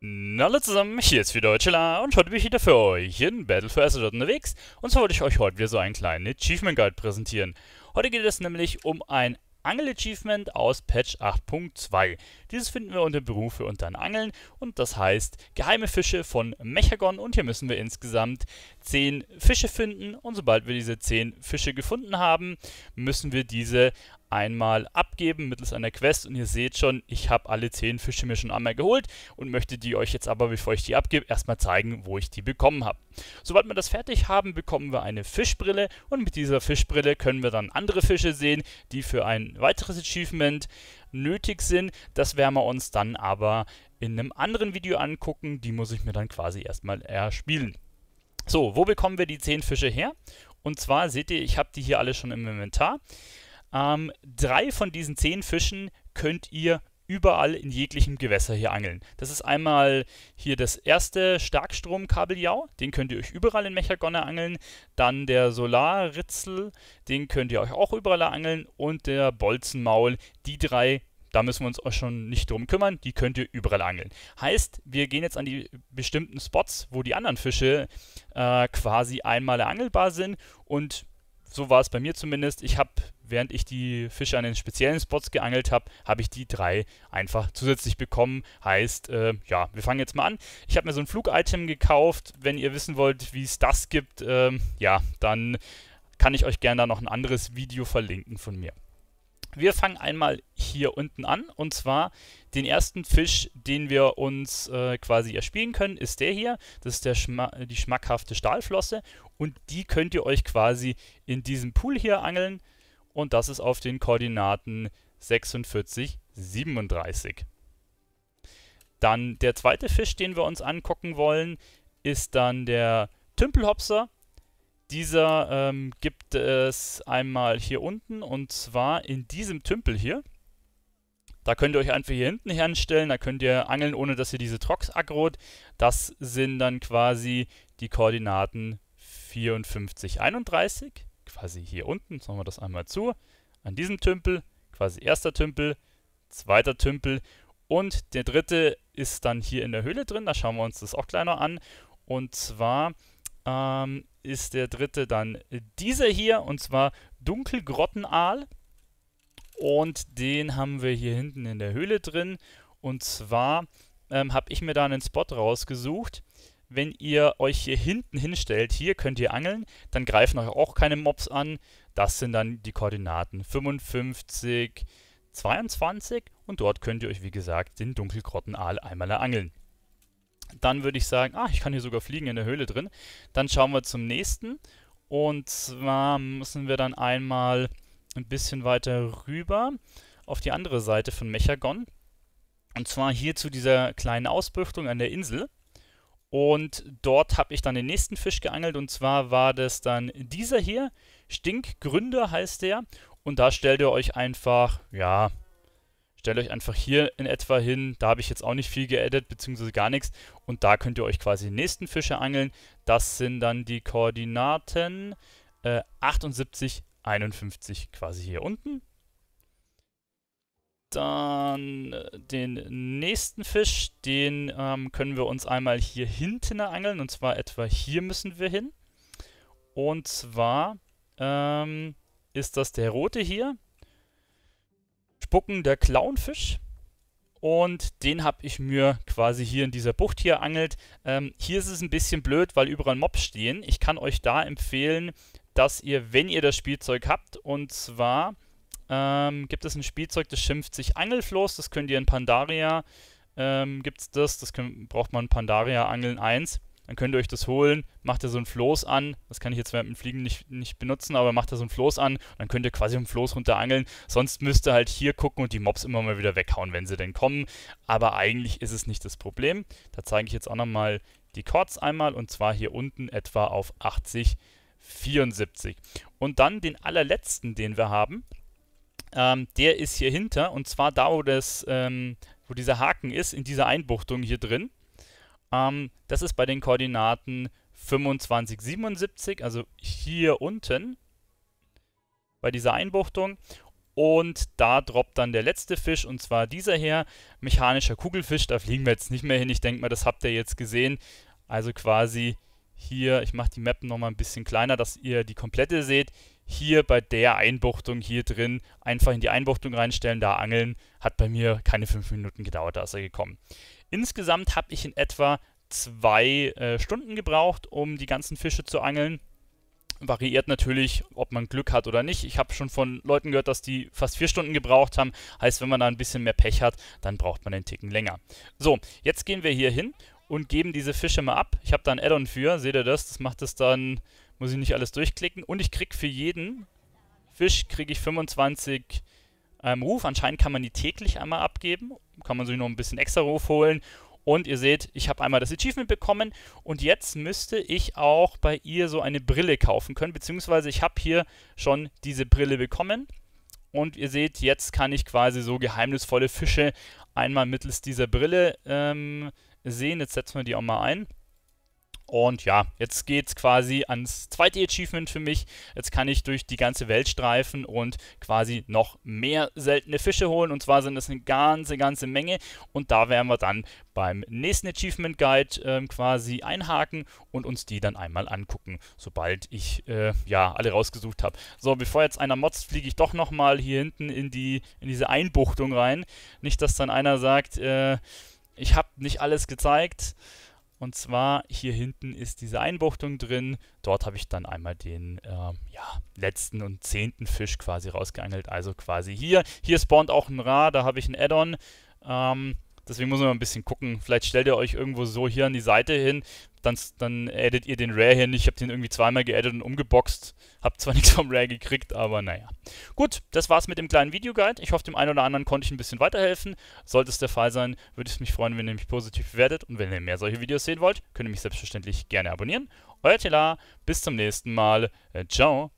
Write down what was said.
Na, alle zusammen, hier ist wieder Chilla und heute bin ich wieder für euch in Battle for Azeroth unterwegs und zwar wollte ich euch heute wieder so einen kleinen Achievement Guide präsentieren. Heute geht es nämlich um ein Angel-Achievement aus Patch 8.2. Dieses finden wir unter Berufe und dann Angeln und das heißt Geheime Fische von Mechagon und hier müssen wir insgesamt 10 Fische finden und sobald wir diese 10 Fische gefunden haben, müssen wir diese einmal abgeben mittels einer Quest und ihr seht schon, ich habe alle 10 Fische mir schon einmal geholt und möchte die euch jetzt aber, bevor ich die abgebe, erstmal zeigen, wo ich die bekommen habe. Sobald wir das fertig haben, bekommen wir eine Fischbrille und mit dieser Fischbrille können wir dann andere Fische sehen, die für ein weiteres Achievement nötig sind. Das werden wir uns dann aber in einem anderen Video angucken, die muss ich mir dann quasi erstmal erspielen. So, wo bekommen wir die 10 Fische her? Und zwar seht ihr, ich habe die hier alle schon im Inventar. Ähm, drei von diesen zehn Fischen könnt ihr überall in jeglichem Gewässer hier angeln. Das ist einmal hier das erste Starkstromkabeljau, den könnt ihr euch überall in Mechagonne angeln. Dann der Solarritzel, den könnt ihr euch auch überall angeln. Und der Bolzenmaul, die drei, da müssen wir uns auch schon nicht drum kümmern, die könnt ihr überall angeln. Heißt, wir gehen jetzt an die bestimmten Spots, wo die anderen Fische äh, quasi einmal angelbar sind und so war es bei mir zumindest. Ich habe während ich die Fische an den speziellen Spots geangelt habe, habe ich die drei einfach zusätzlich bekommen. Heißt, äh, ja, wir fangen jetzt mal an. Ich habe mir so ein Flug-Item gekauft. Wenn ihr wissen wollt, wie es das gibt, äh, ja, dann kann ich euch gerne da noch ein anderes Video verlinken von mir. Wir fangen einmal hier unten an und zwar den ersten Fisch, den wir uns äh, quasi erspielen können, ist der hier. Das ist der Schma die schmackhafte Stahlflosse und die könnt ihr euch quasi in diesem Pool hier angeln und das ist auf den Koordinaten 46, 37. Dann der zweite Fisch, den wir uns angucken wollen, ist dann der Tümpelhopser. Dieser ähm, gibt es einmal hier unten und zwar in diesem Tümpel hier. Da könnt ihr euch einfach hier hinten herstellen, da könnt ihr angeln, ohne dass ihr diese Trox aggrot. Das sind dann quasi die Koordinaten 54, 31 quasi hier unten. Jetzt machen wir das einmal zu. An diesem Tümpel, quasi erster Tümpel, zweiter Tümpel und der dritte ist dann hier in der Höhle drin. Da schauen wir uns das auch kleiner an. Und zwar ähm, ist der dritte dann dieser hier und zwar Dunkelgrottenaal. Und den haben wir hier hinten in der Höhle drin. Und zwar ähm, habe ich mir da einen Spot rausgesucht wenn ihr euch hier hinten hinstellt, hier könnt ihr angeln, dann greifen euch auch keine Mobs an. Das sind dann die Koordinaten 55, 22 und dort könnt ihr euch, wie gesagt, den Dunkelgrottenaal einmal angeln. Dann würde ich sagen, ah, ich kann hier sogar fliegen in der Höhle drin. Dann schauen wir zum nächsten und zwar müssen wir dann einmal ein bisschen weiter rüber auf die andere Seite von Mechagon. Und zwar hier zu dieser kleinen Ausbüchtung an der Insel. Und dort habe ich dann den nächsten Fisch geangelt und zwar war das dann dieser hier. Stinkgründer heißt der. Und da stellt ihr euch einfach, ja, stellt euch einfach hier in etwa hin. Da habe ich jetzt auch nicht viel geedet, beziehungsweise gar nichts. Und da könnt ihr euch quasi die nächsten Fische angeln. Das sind dann die Koordinaten äh, 78, 51 quasi hier unten. Dann äh, den nächsten Fisch, den ähm, können wir uns einmal hier hinten angeln. Und zwar etwa hier müssen wir hin. Und zwar ähm, ist das der rote hier. Spucken der Clownfisch. Und den habe ich mir quasi hier in dieser Bucht hier angelt. Ähm, hier ist es ein bisschen blöd, weil überall Mobs stehen. Ich kann euch da empfehlen, dass ihr, wenn ihr das Spielzeug habt, und zwar ähm, gibt es ein Spielzeug, das schimpft sich Angelfloß, das könnt ihr in Pandaria, ähm, gibt es das, das könnt, braucht man Pandaria Angeln 1. Dann könnt ihr euch das holen, macht ihr so ein Floß an, das kann ich jetzt mit dem Fliegen nicht, nicht benutzen, aber macht ihr so ein Floß an, dann könnt ihr quasi vom Floß runter angeln. Sonst müsst ihr halt hier gucken und die Mobs immer mal wieder weghauen, wenn sie denn kommen. Aber eigentlich ist es nicht das Problem. Da zeige ich jetzt auch nochmal die Chords einmal und zwar hier unten etwa auf 80, 74. Und dann den allerletzten, den wir haben, ähm, der ist hier hinter und zwar da, wo, das, ähm, wo dieser Haken ist, in dieser Einbuchtung hier drin. Ähm, das ist bei den Koordinaten 25, 77, also hier unten bei dieser Einbuchtung. Und da droppt dann der letzte Fisch, und zwar dieser hier, mechanischer Kugelfisch. Da fliegen wir jetzt nicht mehr hin. Ich denke mal, das habt ihr jetzt gesehen. Also quasi hier, ich mache die Map nochmal ein bisschen kleiner, dass ihr die komplette seht hier bei der Einbuchtung hier drin einfach in die Einbuchtung reinstellen, da angeln, hat bei mir keine fünf Minuten gedauert, da ist er gekommen. Insgesamt habe ich in etwa zwei äh, Stunden gebraucht, um die ganzen Fische zu angeln. Variiert natürlich, ob man Glück hat oder nicht. Ich habe schon von Leuten gehört, dass die fast vier Stunden gebraucht haben. Heißt, wenn man da ein bisschen mehr Pech hat, dann braucht man den Ticken länger. So, jetzt gehen wir hier hin und geben diese Fische mal ab. Ich habe da ein Addon für, seht ihr das? Das macht es dann muss ich nicht alles durchklicken. Und ich kriege für jeden Fisch kriege ich 25 ähm, Ruf. Anscheinend kann man die täglich einmal abgeben. Kann man sich noch ein bisschen extra Ruf holen. Und ihr seht, ich habe einmal das Achievement bekommen und jetzt müsste ich auch bei ihr so eine Brille kaufen können, beziehungsweise ich habe hier schon diese Brille bekommen. Und ihr seht, jetzt kann ich quasi so geheimnisvolle Fische einmal mittels dieser Brille ähm, sehen. Jetzt setzen wir die auch mal ein. Und ja, jetzt geht's quasi ans zweite Achievement für mich. Jetzt kann ich durch die ganze Welt streifen und quasi noch mehr seltene Fische holen. Und zwar sind das eine ganze, ganze Menge. Und da werden wir dann beim nächsten Achievement Guide äh, quasi einhaken und uns die dann einmal angucken, sobald ich äh, ja alle rausgesucht habe. So, bevor jetzt einer motzt, fliege ich doch nochmal hier hinten in, die, in diese Einbuchtung rein. Nicht, dass dann einer sagt, äh, ich habe nicht alles gezeigt. Und zwar hier hinten ist diese Einbuchtung drin. Dort habe ich dann einmal den äh, ja, letzten und zehnten Fisch quasi rausgeangelt. Also quasi hier. Hier spawnt auch ein Ra, da habe ich ein Add-on. Ähm, Deswegen muss man ein bisschen gucken. Vielleicht stellt ihr euch irgendwo so hier an die Seite hin, dann, dann addet ihr den Rare hin. Ich habe den irgendwie zweimal geaddet und umgeboxt. Hab zwar nichts vom Rare gekriegt, aber naja. Gut, das war's mit dem kleinen Videoguide. Ich hoffe, dem einen oder anderen konnte ich ein bisschen weiterhelfen. Sollte es der Fall sein, würde ich mich freuen, wenn ihr mich positiv bewertet. Und wenn ihr mehr solche Videos sehen wollt, könnt ihr mich selbstverständlich gerne abonnieren. Euer Tela, bis zum nächsten Mal. Äh, ciao.